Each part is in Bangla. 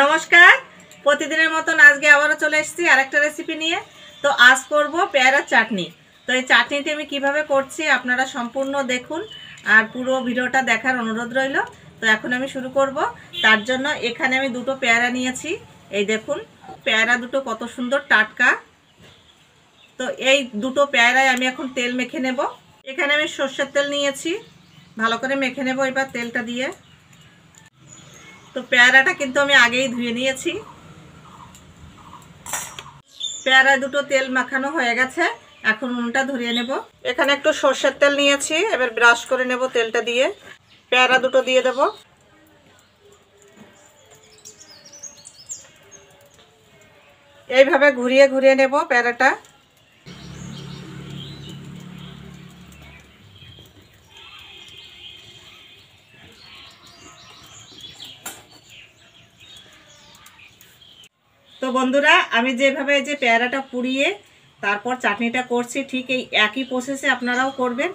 নমস্কার প্রতিদিনের মতন আজকে আবারও চলে এসেছি আরেকটা রেসিপি নিয়ে তো আজ করব পেয়ারার চাটনি তো এই চাটনিটি আমি কিভাবে করছি আপনারা সম্পূর্ণ দেখুন আর পুরো ভিডিওটা দেখার অনুরোধ রইল তো এখন আমি শুরু করব তার জন্য এখানে আমি দুটো পেয়ারা নিয়েছি এই দেখুন পেয়ারা দুটো কত সুন্দর টাটকা তো এই দুটো পেয়ারায় আমি এখন তেল মেখে নেব এখানে আমি সর্ষের তেল নিয়েছি ভালো করে মেখে নেব এবার তেলটা দিয়ে তো পেয়ারাটা কিন্তু আমি আগেই ধুয়ে নিয়েছি পেয়ারা দুটো তেল মাখানো হয়ে গেছে এখন উনটা ধরিয়ে নেব এখানে একটু সর্ষের তেল নিয়েছি এবার ব্রাশ করে নেব তেলটা দিয়ে পেয়ারা দুটো দিয়ে দেব এইভাবে ঘুরিয়ে ঘুরিয়ে নেব পেয়ারাটা তো বন্ধুরা আমি যেভাবে যে পেয়ারাটা পুড়িয়ে তারপর চাটনিটা করছি ঠিক এই একই প্রসেসে আপনারাও করবেন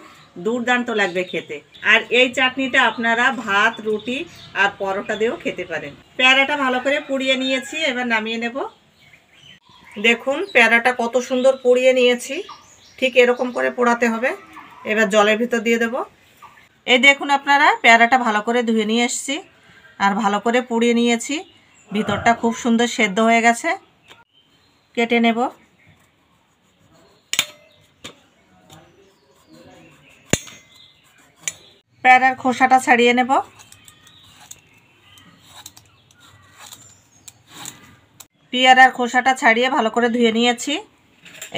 দুর্দান্ত লাগবে খেতে আর এই চাটনিটা আপনারা ভাত রুটি আর পরোটা দিয়েও খেতে পারেন পেয়ারাটা ভালো করে পুড়িয়ে নিয়েছি এবার নামিয়ে নেব দেখুন পেয়ারাটা কত সুন্দর পুড়িয়ে নিয়েছি ঠিক এরকম করে পোড়াতে হবে এবার জলের ভিতর দিয়ে দেব এই দেখুন আপনারা পেয়ারাটা ভালো করে ধুয়ে নিয়ে এসছি আর ভালো করে পুড়িয়ে নিয়েছি ভিতরটা খুব সুন্দর সেদ্ধ হয়ে গেছে কেটে নেব প্যারার খোসাটা ছাড়িয়ে নেব পেয়ারার খোসাটা ছাড়িয়ে ভালো করে ধুয়ে নিয়েছি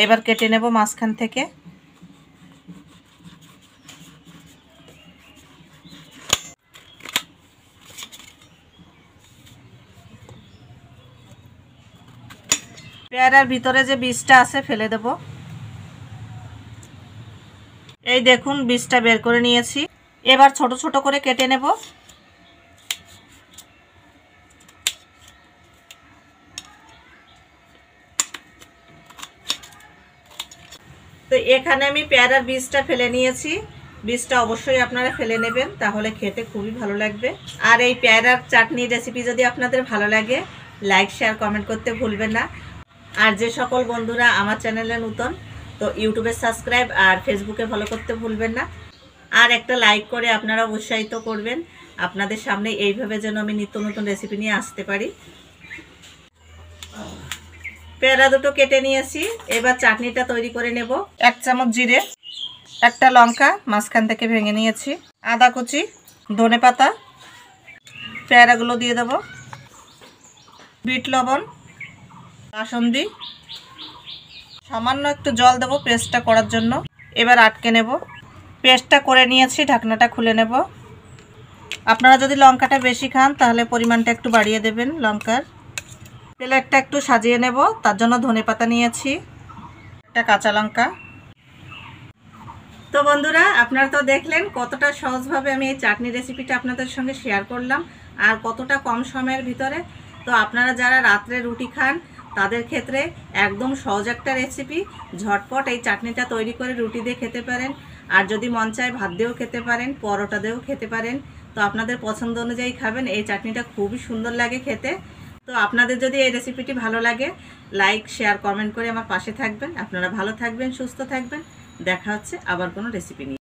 এবার কেটে নেব মাঝখান থেকে পেয়ারার ভিতরে যে বীজটা আছে ফেলে দেব এই দেখুন বীজটা বের করে নিয়েছি এবার ছোট ছোট করে কেটে নেব তো এখানে আমি পেয়ারার বীজটা ফেলে নিয়েছি বীজটা অবশ্যই আপনারা ফেলে নেবেন তাহলে খেতে খুবই ভালো লাগবে আর এই পেয়ারার চাটনি রেসিপি যদি আপনাদের ভালো লাগে লাইক শেয়ার কমেন্ট করতে ভুলবেন না আর যে সকল বন্ধুরা আমার চ্যানেলে নতুন তো ইউটিউবে সাবস্ক্রাইব আর ফেসবুকে ফলো করতে ভুলবেন না আর একটা লাইক করে আপনারা উৎসাহিত করবেন আপনাদের সামনে এইভাবে যেন আমি নিত্য নতুন রেসিপি নিয়ে আসতে পারি পেয়ারা দুটো কেটে নিয়েছি এবার চাটনিটা তৈরি করে নেব এক চামচ জিরে একটা লঙ্কা মাঝখান থেকে ভেঙে নিয়েছি আদা কুচি ধনে পাতা পেয়ারাগুলো দিয়ে দেব বিট লবণ দিই সামান্য একটু জল দেব পেস্টটা করার জন্য এবার আটকে নেব পেস্টটা করে নিয়েছি ঢাকনাটা খুলে নেব আপনারা যদি লঙ্কাটা বেশি খান তাহলে পরিমাণটা একটু বাড়িয়ে দেবেন লঙ্কার প্লেটটা একটু সাজিয়ে নেব তার জন্য ধনে পাতা নিয়েছি একটা কাঁচা লঙ্কা তো বন্ধুরা আপনারা তো দেখলেন কতটা সহজভাবে আমি এই চাটনি রেসিপিটা আপনাদের সঙ্গে শেয়ার করলাম আর কতটা কম সময়ের ভিতরে তো আপনারা যারা রাত্রে রুটি খান তাদের ক্ষেত্রে একদম সহজ একটা রেসিপি ঝটপট এই চাটনিটা তৈরি করে রুটি দিয়ে খেতে পারেন আর যদি মন চায় ভাত দিয়েও খেতে পারেন পরোটা দিয়েও খেতে পারেন তো আপনাদের পছন্দ অনুযায়ী খাবেন এই চাটনিটা খুবই সুন্দর লাগে খেতে তো আপনাদের যদি এই রেসিপিটি ভালো লাগে লাইক শেয়ার কমেন্ট করে আমার পাশে থাকবেন আপনারা ভালো থাকবেন সুস্থ থাকবেন দেখা হচ্ছে আবার কোনো রেসিপি নিয়ে